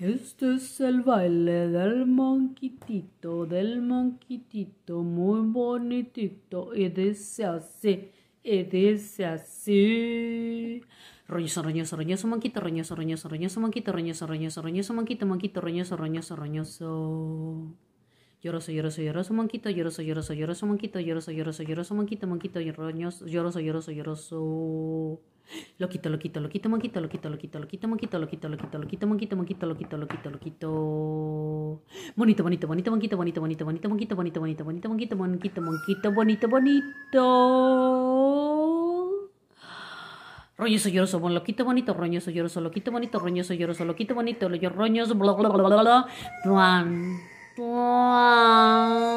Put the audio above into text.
Este es el baile del monquitito, del monquitito, muy bonitito, y dice así, y dice así. Roñoso, roñoso, roñoso, monquito, roñoso, roñoso, roñoso, monquito, roñoso, roñoso, roñoso, monquito, monquito, roñoso, roñoso, roñoso. Lloroso, lloroso, lloroso, monquito, lloroso, lloroso, lloroso, monquito, lloroso, lloroso, lloroso, monquito, monquito, soy lloroso, lloroso, lloroso. Loquito, loquito, loquito, monquito, loquito, loquito, loquito, monquito, loquito, loquito, loquito, monquito, monquito, loquito, loquito, loquito. Bonito, bonito, bonito, bonito, bonito, bonito, bonito, bonito, bonito, bonito, bonito, bonito, bonito, bonito, bonito, bonito. Roñoso, lloroso, loquito, bonito, roñoso, lloroso, loquito, bonito, roñoso, loquito, bonito, roñoso, bla, bla, bla, bla, bla, bla,